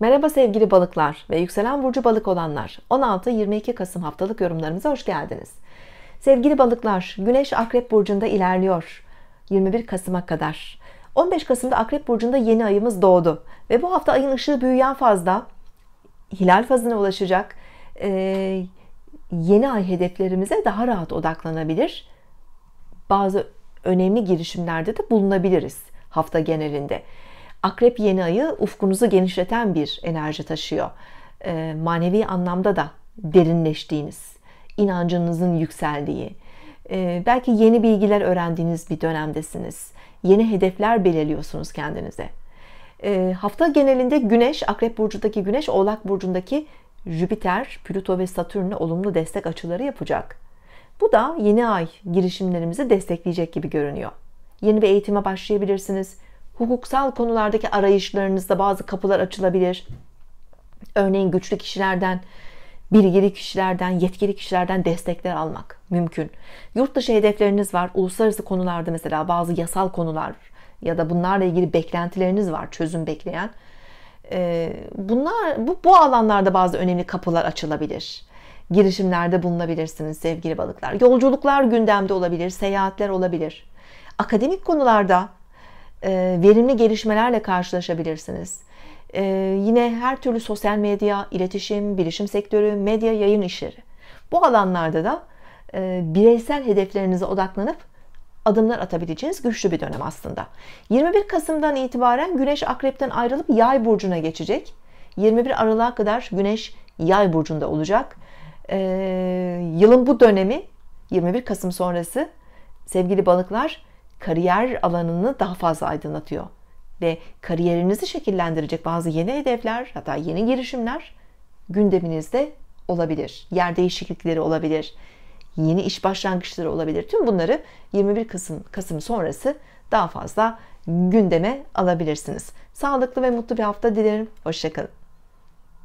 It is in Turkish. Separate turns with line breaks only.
Merhaba sevgili balıklar ve yükselen burcu balık olanlar. 16-22 Kasım haftalık yorumlarımıza hoş geldiniz. Sevgili balıklar, Güneş Akrep burcunda ilerliyor 21 Kasım'a kadar. 15 Kasım'da Akrep burcunda yeni ayımız doğdu ve bu hafta ayın ışığı büyüyen fazda hilal fazına ulaşacak. Ee, yeni ay hedeflerimize daha rahat odaklanabilir. Bazı önemli girişimlerde de bulunabiliriz hafta genelinde. Akrep yeni ayı ufkunuzu genişleten bir enerji taşıyor. E, manevi anlamda da derinleştiğiniz, inancınızın yükseldiği, e, belki yeni bilgiler öğrendiğiniz bir dönemdesiniz. Yeni hedefler belirliyorsunuz kendinize. E, hafta genelinde Güneş, Akrep Burcu'daki Güneş, Oğlak Burcu'ndaki Jüpiter, Plüto ve Satürn'e olumlu destek açıları yapacak. Bu da yeni ay girişimlerimizi destekleyecek gibi görünüyor. Yeni bir eğitime başlayabilirsiniz hukuksal konulardaki arayışlarınızda bazı kapılar açılabilir. Örneğin güçlü kişilerden, bilgili kişilerden, yetkili kişilerden destekler almak mümkün. Yurt dışı hedefleriniz var. Uluslararası konularda mesela bazı yasal konular ya da bunlarla ilgili beklentileriniz var çözüm bekleyen. Ee, bunlar bu, bu alanlarda bazı önemli kapılar açılabilir. Girişimlerde bulunabilirsiniz sevgili balıklar. Yolculuklar gündemde olabilir, seyahatler olabilir. Akademik konularda e, verimli gelişmelerle karşılaşabilirsiniz. E, yine her türlü sosyal medya, iletişim, bilişim sektörü, medya, yayın işleri. Bu alanlarda da e, bireysel hedeflerinize odaklanıp adımlar atabileceğiniz güçlü bir dönem aslında. 21 Kasım'dan itibaren Güneş Akrep'ten ayrılıp Yay burcuna geçecek. 21 Aralık'a kadar Güneş Yay burcunda olacak. Ee, yılın bu dönemi 21 Kasım sonrası sevgili balıklar kariyer alanını daha fazla aydınlatıyor. Ve kariyerinizi şekillendirecek bazı yeni hedefler hatta yeni girişimler gündeminizde olabilir. Yer değişiklikleri olabilir. Yeni iş başlangıçları olabilir. Tüm bunları 21 Kasım, Kasım sonrası daha fazla gündeme alabilirsiniz. Sağlıklı ve mutlu bir hafta dilerim. Hoşçakalın.